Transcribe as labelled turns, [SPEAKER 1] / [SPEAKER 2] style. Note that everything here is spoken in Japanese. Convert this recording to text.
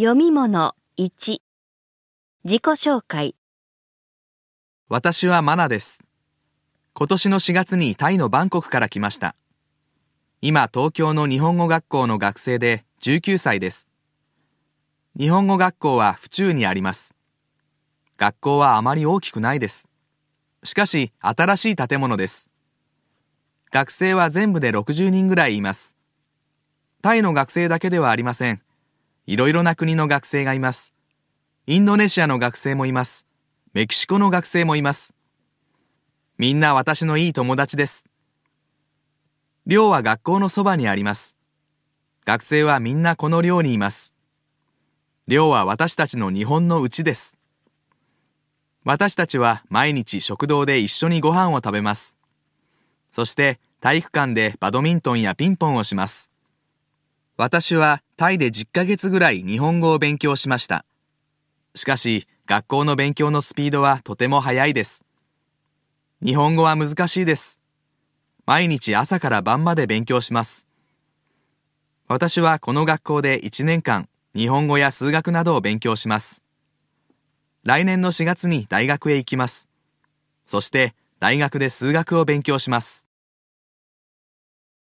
[SPEAKER 1] 読み物1自己紹介私はマナです今年の4月にタイのバンコクから来ました今東京の日本語学校の学生で19歳です日本語学校は府中にあります学校はあまり大きくないですしかし新しい建物です学生は全部で60人ぐらいいますタイの学生だけではありませんいろいろな国の学生がいます。インドネシアの学生もいます。メキシコの学生もいます。みんな私のいい友達です。寮は学校のそばにあります。学生はみんなこの寮にいます。寮は私たちの日本のうちです。私たちは毎日食堂で一緒にご飯を食べます。そして体育館でバドミントンやピンポンをします。私はタイで10ヶ月ぐらい日本語を勉強しました。しかし、学校の勉強のスピードはとても速いです。日本語は難しいです。毎日朝から晩まで勉強します。私はこの学校で1年間、日本語や数学などを勉強します。来年の4月に大学へ行きます。そして、大学で数学を勉強します。